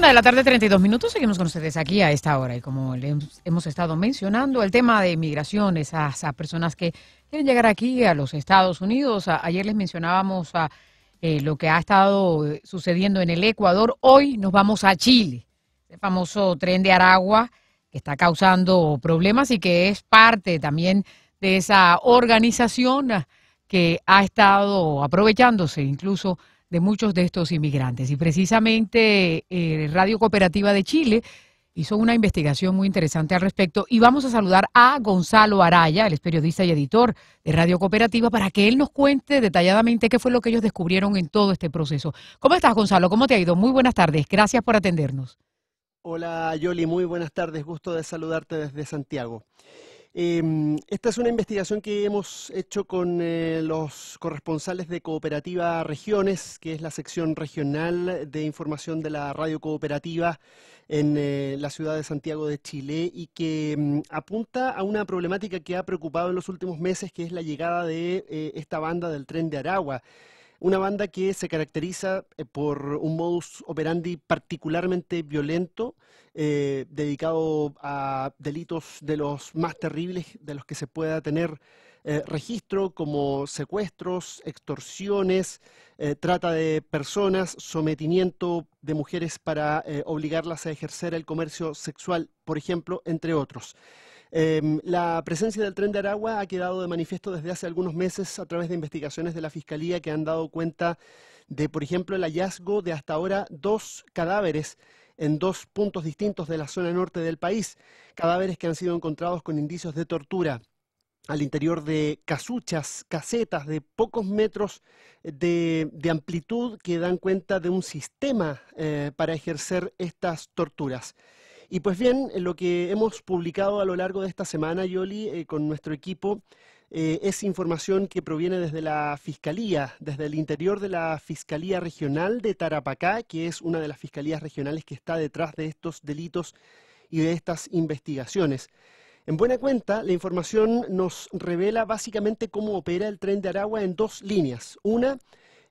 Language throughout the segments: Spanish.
Una de la tarde, 32 minutos. Seguimos con ustedes aquí a esta hora. Y como hemos estado mencionando, el tema de migración, esas a personas que quieren llegar aquí a los Estados Unidos. ayer les mencionábamos eh, lo que ha estado eh, sucediendo en el Ecuador. Hoy nos vamos a Chile. El famoso tren de Aragua que está causando problemas y que es parte también de esa organización que ha estado aprovechándose incluso de muchos de estos inmigrantes. Y precisamente eh, Radio Cooperativa de Chile hizo una investigación muy interesante al respecto y vamos a saludar a Gonzalo Araya, el periodista y editor de Radio Cooperativa, para que él nos cuente detalladamente qué fue lo que ellos descubrieron en todo este proceso. ¿Cómo estás, Gonzalo? ¿Cómo te ha ido? Muy buenas tardes. Gracias por atendernos. Hola, Yoli. Muy buenas tardes. Gusto de saludarte desde Santiago. Em, esta es una investigación que hemos hecho con eh, los corresponsales de Cooperativa Regiones, que es la sección regional de información de la radio cooperativa en eh, la ciudad de Santiago de Chile y que em, apunta a una problemática que ha preocupado en los últimos meses, que es la llegada de eh, esta banda del tren de Aragua. Una banda que se caracteriza eh, por un modus operandi particularmente violento, eh, dedicado a delitos de los más terribles de los que se pueda tener eh, registro, como secuestros, extorsiones, trata de personas, sometimiento de mujeres para obligarlas a ejercer el comercio sexual, por ejemplo, entre otros. Em, la presencia del tren de Aragua ha quedado de manifiesto desde hace algunos meses a través de investigaciones de la Fiscalía que han dado cuenta de, por ejemplo, el hallazgo de hasta ahora dos cadáveres en dos puntos distintos de la zona norte del país, cadáveres que han sido encontrados con indicios de tortura al interior de casuchas, casetas de pocos metros de, amplitud que dan cuenta de un sistema eh, para ejercer estas torturas. Y pues bien, eh, lo que hemos publicado a lo largo de esta semana, Yoli, eh, con nuestro equipo, eh, es información que proviene desde la Fiscalía, desde el interior de la Fiscalía Regional de Tarapacá, que es una de las fiscalías regionales que está detrás de estos delitos y de estas investigaciones. En buena cuenta, la información nos revela básicamente cómo opera el tren de Aragua en dos líneas. Una,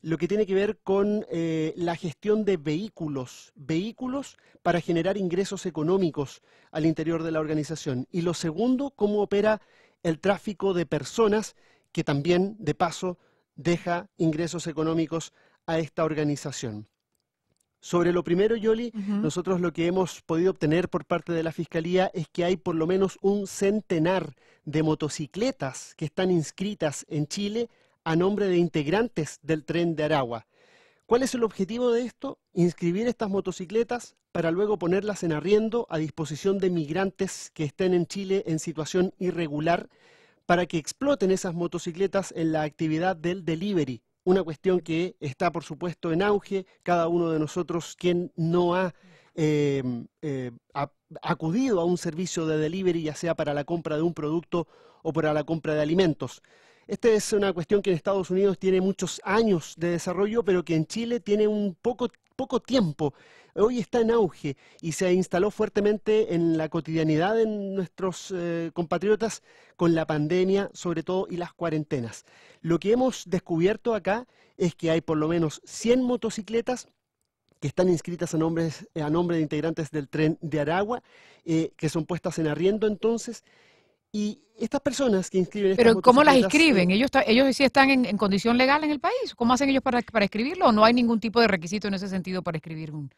lo que tiene que ver con eh, la gestión de vehículos, vehículos para generar ingresos económicos al interior de la organización. Y lo segundo, cómo opera el tráfico de personas, que también, de paso, deja ingresos económicos a esta organización. Sobre lo primero, Yoli, nosotros lo que hemos podido obtener por parte de la Fiscalía es que hay por lo menos un centenar de motocicletas que están inscritas en Chile a nombre de integrantes del tren de Aragua. ¿Cuál es el objetivo de esto? Inscribir estas motocicletas para luego ponerlas en arriendo a disposición de migrantes que estén en Chile en situación irregular para que exploten esas motocicletas en la actividad del delivery, una cuestión que está por supuesto en auge, cada uno de nosotros quien no ha eh, eh, acudido a un servicio de delivery, ya sea para la compra de un producto o para la compra de alimentos. Esta es una cuestión que en Estados Unidos tiene muchos años de desarrollo, pero que en Chile tiene un poco, poco tiempo. Hoy está en auge y se instaló fuertemente en la cotidianidad de nuestros eh, compatriotas con la pandemia, sobre todo, y las cuarentenas. Lo que hemos descubierto acá es que hay por lo menos 100 motocicletas que están inscritas a, a nombre de integrantes del tren de Aragua, eh, que son puestas en arriendo entonces, y estas personas que inscriben... Pero ¿cómo las inscriben? Eh, ¿Ellos, ellos sí están en, condición legal en el país? ¿Cómo hacen ellos para, para escribirlo? ¿O no hay ningún tipo de requisito en ese sentido para escribir un,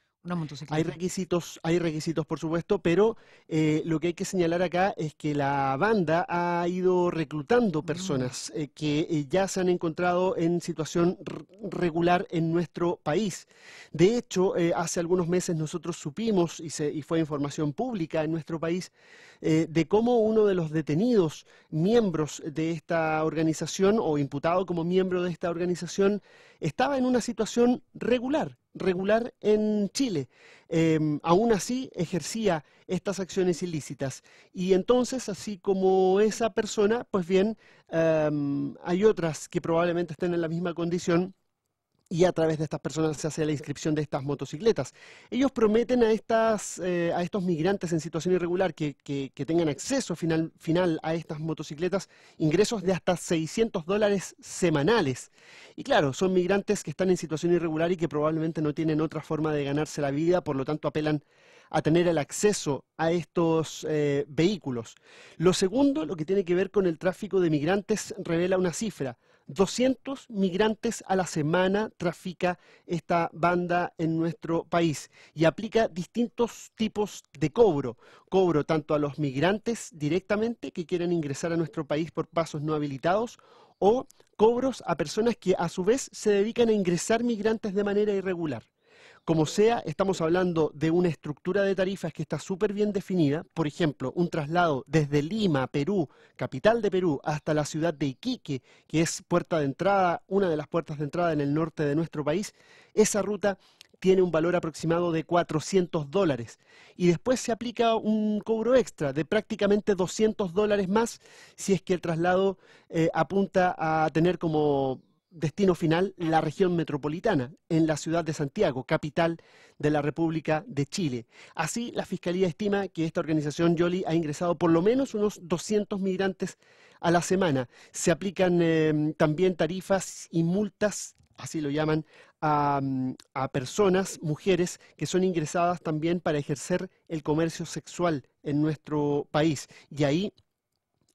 hay requisitos, hay requisitos, por supuesto, pero eh, lo que hay que señalar acá es que la banda ha ido reclutando mm. personas eh, que eh, ya se han encontrado en situación regular en nuestro país. De hecho, hace algunos meses nosotros supimos, y, fue información pública en nuestro país, de cómo uno de los detenidos miembros de esta organización o imputado como miembro de esta organización estaba en una situación regular regular en Chile. Em, aún así, ejercía estas acciones ilícitas. Y entonces, así como esa persona, pues bien, em, hay otras que probablemente estén en la misma condición y a través de estas personas se hace la inscripción de estas motocicletas. Ellos prometen a, eh, estos migrantes en situación irregular que, tengan acceso final, a estas motocicletas ingresos de hasta 600 dólares semanales. Y claro, son migrantes que están en situación irregular y que probablemente no tienen otra forma de ganarse la vida, por lo tanto apelan a tener el acceso a estos eh, vehículos. Lo segundo, lo que tiene que ver con el tráfico de migrantes, revela una cifra. 200 migrantes a la semana trafica esta banda en nuestro país y aplica distintos tipos de cobro. Cobro tanto a los migrantes directamente que quieren ingresar a nuestro país por pasos no habilitados o cobros a personas que a su vez se dedican a ingresar migrantes de manera irregular. Como sea, estamos hablando de una estructura de tarifas que está súper bien definida. Por ejemplo, un traslado desde Lima, Perú, capital de Perú, hasta la ciudad de Iquique, que es puerta de entrada, una de las puertas de entrada en el norte de nuestro país, esa ruta tiene un valor aproximado de 400 dólares y después se aplica un cobro extra de prácticamente 200 dólares más si es que el traslado eh, apunta a tener como destino final la región metropolitana, en la ciudad de Santiago, capital de la República de Chile. Así, la Fiscalía estima que esta organización Yoli ha ingresado por lo menos unos 200 migrantes a la semana. Se aplican em, también tarifas y multas, así lo llaman, a, a, personas, mujeres, que son ingresadas también para ejercer el comercio sexual en nuestro país. Y ahí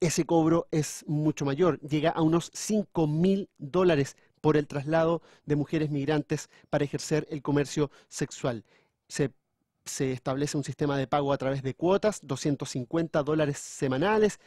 ese cobro es mucho mayor, llega a unos 5 mil dólares por el traslado de mujeres migrantes para ejercer el comercio sexual. Se, se establece un sistema de pago a través de cuotas, 250 dólares semanales,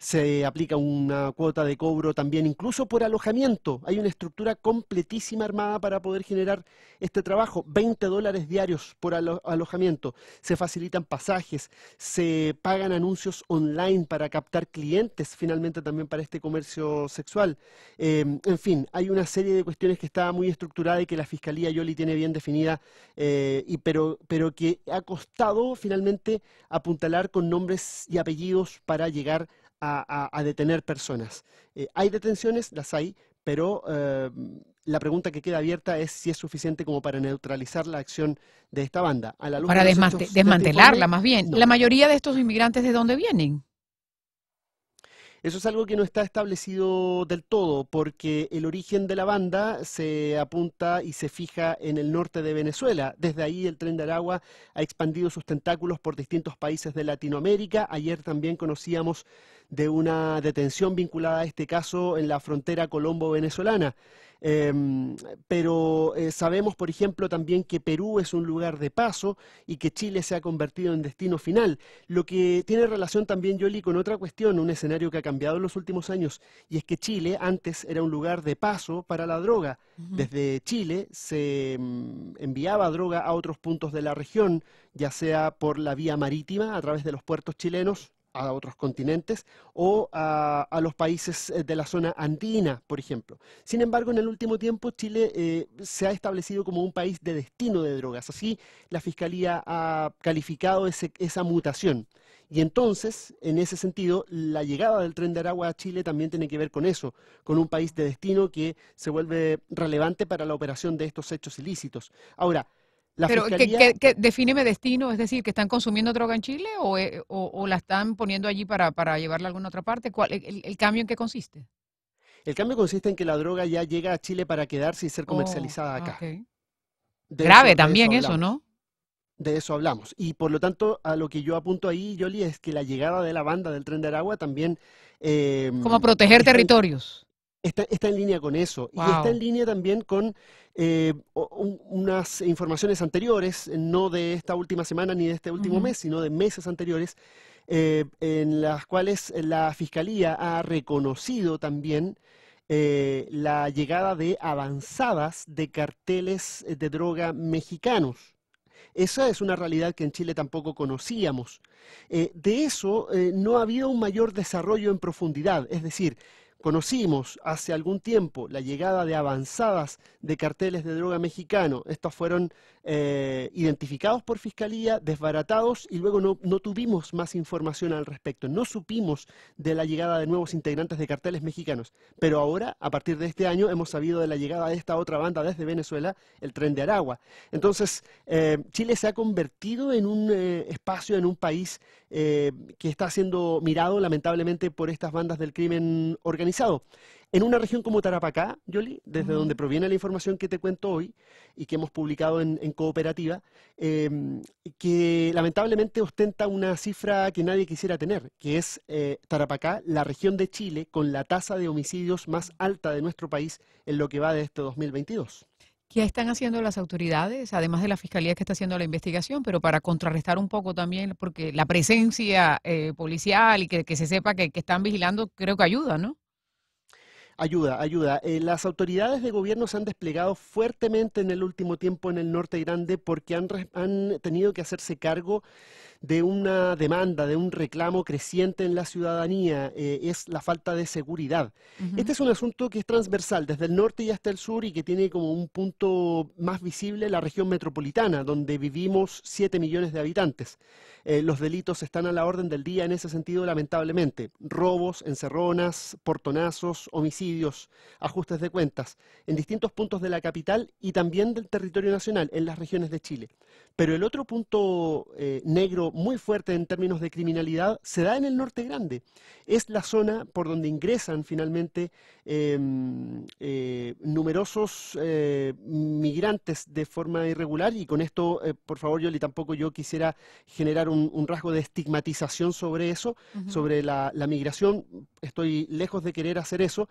se aplica una cuota de cobro también incluso por alojamiento. Hay una estructura completísima armada para poder generar este trabajo. 20 dólares diarios por alojamiento. Se facilitan pasajes, se pagan anuncios online para captar clientes finalmente también para este comercio sexual. Eh, en fin, hay una serie de cuestiones que está muy estructurada y que la Fiscalía Yoli tiene bien definida, eh, pero, pero que ha costado finalmente apuntalar con nombres y apellidos para llegar a, detener personas. Eh, hay detenciones, las hay, pero eh, la pregunta que queda abierta es si es suficiente como para neutralizar la acción de esta banda. A la para este desmantelarla, más bien. ¿La mayoría de estos inmigrantes de dónde vienen? Eso es algo que no está establecido del todo, porque el origen de la banda se apunta y se fija en el norte de Venezuela. Desde ahí el tren de Aragua ha expandido sus tentáculos por distintos países de Latinoamérica. Ayer también conocíamos de una detención vinculada a este caso en la frontera colombo-venezolana. Em, pero eh, sabemos, por ejemplo, también que Perú es un lugar de paso y que Chile se ha convertido en destino final, lo que tiene relación también, Yoli, con otra cuestión, un escenario que ha cambiado en los últimos años, y es que Chile antes era un lugar de paso para la droga. Desde Chile se em, enviaba droga a otros puntos de la región, ya sea por la vía marítima, a través de los puertos chilenos, a otros continentes o a, los países eh, de la zona andina, por ejemplo. Sin embargo, en el último tiempo Chile eh, se ha establecido como un país de destino de drogas. Así, la Fiscalía ha calificado esa mutación. Y entonces, en ese sentido, la llegada del tren de Aragua a Chile también tiene que ver con eso, con un país de destino que se vuelve relevante para la operación de estos hechos ilícitos. Ahora, pero qué que, que, destino, es decir, que están consumiendo droga en Chile eh, o, o, la están poniendo allí para, para, llevarla a alguna otra parte. ¿Cuál, el, cambio en qué consiste? El cambio consiste en que la droga ya llega a Chile para quedarse y ser comercializada oh, acá. Grave también eso, ¿no? De eso hablamos. Y por lo tanto, a lo que yo apunto ahí, Yoli, es que la llegada de la banda del tren de Aragua también... Eh, Como proteger territorios. Está, en línea con eso. Y está en línea también con eh, unas informaciones anteriores, no de esta última semana ni de este último mes, sino de meses anteriores, eh, en las cuales la Fiscalía ha reconocido también eh, la llegada de avanzadas de carteles de droga mexicanos. Esa es una realidad que en Chile tampoco conocíamos. de eso no había un mayor desarrollo en profundidad, es decir, Conocimos hace algún tiempo la llegada de avanzadas de carteles de droga mexicano. Estos fueron eh, identificados por fiscalía, desbaratados y luego no, tuvimos más información al respecto. No supimos de la llegada de nuevos integrantes de carteles mexicanos. Pero ahora, a partir de este año, hemos sabido de la llegada de esta otra banda desde Venezuela, el tren de Aragua. Entonces, eh, Chile se ha convertido en un eh, espacio, en un país que está siendo mirado lamentablemente por estas bandas del crimen organizado en una región como Tarapacá, Yoli, desde donde proviene la información que te cuento hoy y que hemos publicado en, Cooperativa, em, que lamentablemente ostenta una cifra que nadie quisiera tener, que es eh, Tarapacá, la región de Chile con la tasa de homicidios más alta de nuestro país en lo que va de este 2022. ¿Qué están haciendo las autoridades, además de la fiscalía que está haciendo la investigación, pero para contrarrestar un poco también, porque la presencia eh, policial y que, se sepa que están vigilando, creo que ayuda, ¿no? Ayuda, ayuda. Eh, las autoridades de gobierno se han desplegado fuertemente en el último tiempo en el norte grande porque han, han tenido que hacerse cargo de una demanda, de un reclamo creciente en la ciudadanía, eh, es la falta de seguridad. Este es un asunto que es transversal desde el norte y hasta el sur y que tiene como un punto más visible la región metropolitana, donde vivimos 7 millones de habitantes. Eh, los delitos están a la orden del día en ese sentido, lamentablemente. Robos, encerronas, portonazos, homicidios ajustes de cuentas, en distintos puntos de la capital y también del territorio nacional, en las regiones de Chile. Pero el otro punto eh, negro muy fuerte en términos de criminalidad se da en el norte grande. Es la zona por donde ingresan finalmente em, eh, numerosos eh, migrantes de forma irregular y con esto, por favor, Yoli, tampoco yo quisiera generar un, rasgo de estigmatización sobre eso, sobre la migración. Estoy lejos de querer hacer eso,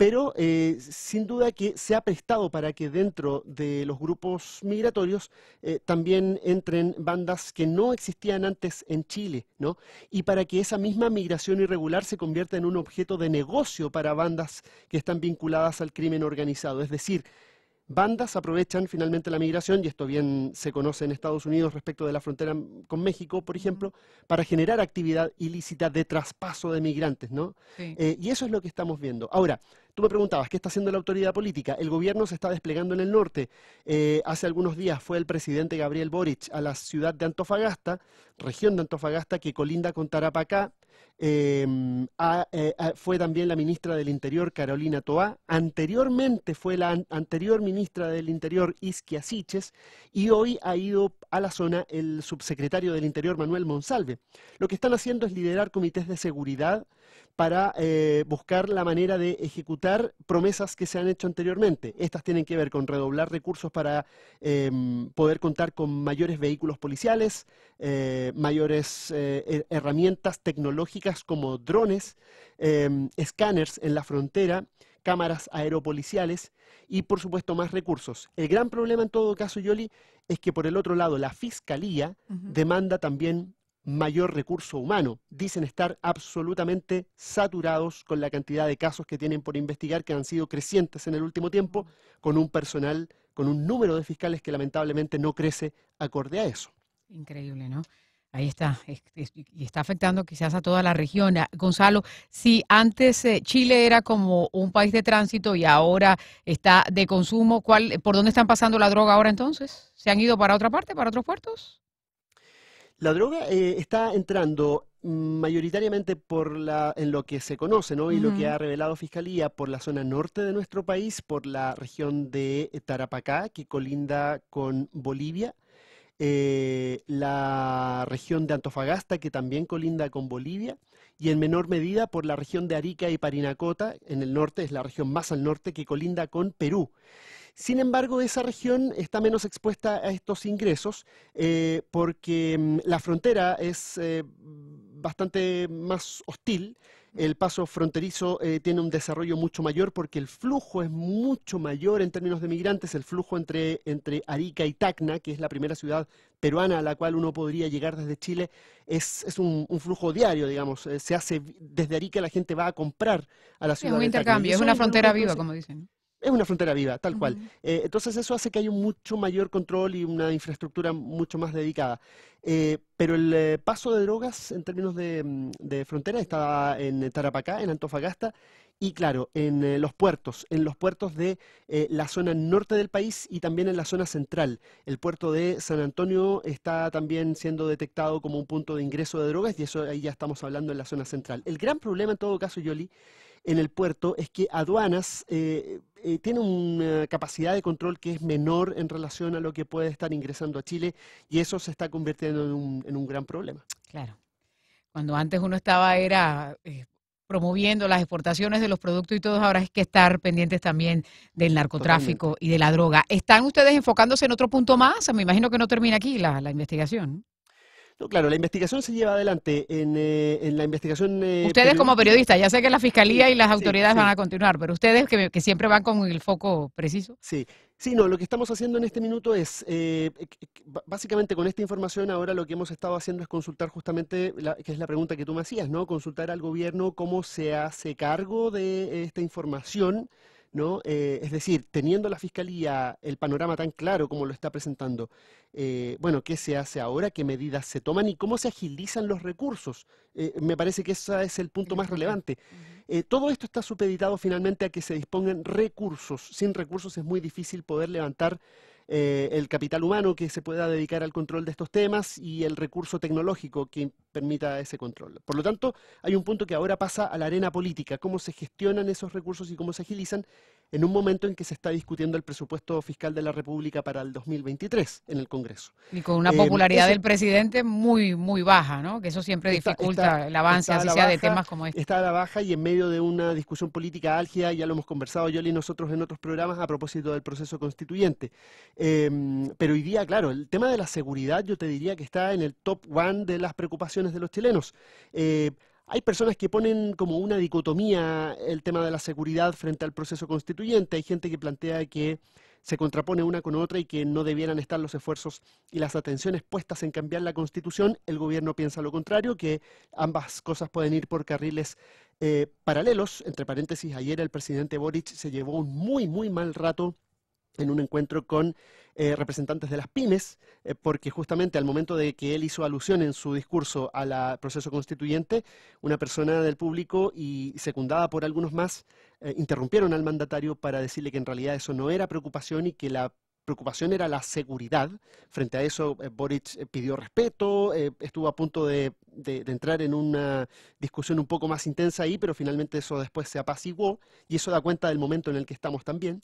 pero eh, sin duda que se ha prestado para que dentro de los grupos migratorios eh, también entren bandas que no existían antes en Chile, ¿no? Y para que esa misma migración irregular se convierta en un objeto de negocio para bandas que están vinculadas al crimen organizado. Es decir, bandas aprovechan finalmente la migración, y esto bien se conoce en Estados Unidos respecto de la frontera con México, por ejemplo, para generar actividad ilícita de traspaso de migrantes, ¿no? Eh, y eso es lo que estamos viendo. Ahora, tú me preguntabas, ¿qué está haciendo la autoridad política? El gobierno se está desplegando en el norte. Eh, hace algunos días fue el presidente Gabriel Boric a la ciudad de Antofagasta, región de Antofagasta, que colinda con Tarapacá, Em, eh, fue también la ministra del Interior, Carolina Toá, anteriormente fue la anterior ministra del Interior, Isquia Siches, y hoy ha ido a la zona el subsecretario del Interior, Manuel Monsalve. Lo que están haciendo es liderar comités de seguridad para eh, buscar la manera de ejecutar promesas que se han hecho anteriormente. Estas tienen que ver con redoblar recursos para em, poder contar con mayores vehículos policiales, eh, mayores eh, herramientas tecnológicas como drones, em, escáneres en la frontera, cámaras aeropoliciales y, por supuesto, más recursos. El gran problema en todo caso, Yoli, es que por el otro lado la Fiscalía demanda también mayor recurso humano. Dicen estar absolutamente saturados con la cantidad de casos que tienen por investigar, que han sido crecientes en el último tiempo, con un personal, con un número de fiscales que lamentablemente no crece acorde a eso. Increíble, ¿no? Ahí está, y está afectando quizás a toda la región. Ah, Gonzalo, si antes eh, Chile era como un país de tránsito y ahora está de consumo, ¿cuál, ¿por dónde están pasando la droga ahora entonces? ¿Se han ido para otra parte, para otros puertos? La droga eh, está entrando mayoritariamente por la, en lo que se conoce ¿no? y lo que ha revelado Fiscalía por la zona norte de nuestro país, por la región de Tarapacá, que colinda con Bolivia, eh, la región de Antofagasta, que también colinda con Bolivia, y en menor medida por la región de Arica y Parinacota, en el norte, es la región más al norte, que colinda con Perú. Sin embargo, esa región está menos expuesta a estos ingresos eh, porque mm, la frontera es eh, bastante más hostil. El paso fronterizo eh, tiene un desarrollo mucho mayor porque el flujo es mucho mayor en términos de migrantes, el flujo entre, Arica y Tacna, que es la primera ciudad peruana a la cual uno podría llegar desde Chile, es, un, flujo diario, digamos. se hace desde Arica la gente va a comprar a la ciudad. Es un intercambio, es una frontera viva, como dicen es una frontera viva, tal cual. Eh, entonces eso hace que haya un mucho mayor control y una infraestructura mucho más dedicada. Eh, pero el eh, paso de drogas en términos de, mm, frontera está en Tarapacá, en Antofagasta, y claro, en los puertos, en los puertos de la zona norte del país y también en la zona central. El puerto de San Antonio está también siendo detectado como un punto de ingreso de drogas y eso ahí ya estamos hablando en la zona central. El gran problema en todo caso, Yoli, en el puerto es que aduanas eh, eh, tiene una capacidad de control que es menor en relación a lo que puede estar ingresando a Chile y eso se está convirtiendo en un, gran problema. Claro. Cuando antes uno estaba era eh, promoviendo las exportaciones de los productos y todos ahora hay que estar pendientes también del narcotráfico y de la droga. ¿Están ustedes enfocándose en otro punto más? Me imagino que no termina aquí la, la investigación claro, la investigación se lleva adelante en, eh, la investigación... Eh, ustedes como periodistas, ya sé que la fiscalía y las autoridades van a continuar, pero ustedes que, siempre van con el foco preciso. Sí, sí, no, lo que estamos haciendo en este minuto es, eh, básicamente con esta información ahora lo que hemos estado haciendo es consultar justamente, que es la pregunta que tú me hacías, ¿no? Consultar al gobierno cómo se hace cargo de esta información. ¿no? Eh, es decir, teniendo la Fiscalía el panorama tan claro como lo está presentando, eh, bueno, ¿qué se hace ahora? ¿Qué medidas se toman y cómo se agilizan los recursos? Eh, me parece que ese es el punto más relevante. todo esto está supeditado finalmente a que se dispongan recursos. Sin recursos es muy difícil poder levantar eh, el capital humano que se pueda dedicar al control de estos temas y el recurso tecnológico que permita ese control. Por lo tanto, hay un punto que ahora pasa a la arena política, cómo se gestionan esos recursos y cómo se agilizan, en un momento en que se está discutiendo el presupuesto fiscal de la República para el 2023 en el Congreso. Y con una popularidad eh, del presidente muy, muy baja, ¿no? Que eso siempre dificulta el avance, así sea, de temas como este. Está a la baja y en medio de una discusión política álgida, ya lo hemos conversado yo y nosotros en otros programas a propósito del proceso constituyente. Em, pero hoy día, claro, el tema de la seguridad yo te diría que está en el top one de las preocupaciones de los chilenos. Eh, hay personas que ponen como una dicotomía el tema de la seguridad frente al proceso constituyente. Hay gente que plantea que se contrapone una con otra y que no debieran estar los esfuerzos y las atenciones puestas en cambiar la constitución. El gobierno piensa lo contrario, que ambas cosas pueden ir por carriles eh, paralelos. Entre paréntesis, ayer el presidente Boric se llevó un muy, muy mal rato en un encuentro con eh, representantes de las pymes, eh, porque justamente al momento de que él hizo alusión en su discurso al proceso constituyente, una persona del público y secundada por algunos más, eh, interrumpieron al mandatario para decirle que en realidad eso no era preocupación y que la preocupación era la seguridad. Frente a eso, Boric pidió respeto, estuvo a punto de entrar en una discusión un poco más intensa ahí, pero finalmente eso después se apaciguó y eso da cuenta del momento en el que estamos también.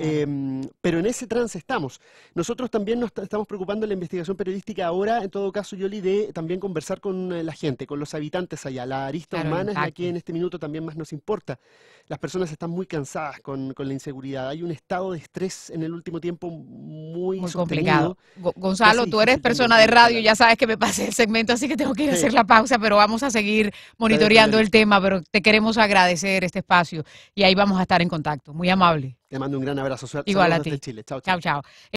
Em, pero en ese trance estamos. Nosotros también nos estamos preocupando en la investigación periodística ahora, en todo caso, Yoli, de también conversar con eh, la gente, con los habitantes allá. La arista humana es la que en este minuto también más nos importa. Las personas están muy cansadas con, la inseguridad. Hay un estado de estrés en el último tiempo muy, muy complicado. Gonzalo, tú eres persona de radio, ya sabes que me pasé el segmento, así que tengo que ir a hacer la pausa, pero vamos a seguir monitoreando el tema, pero te queremos agradecer este espacio y ahí vamos a estar en contacto. Muy amable. Te mando un gran abrazo. Igual a ti. Desde Chile. Chao, chao. chao, chao.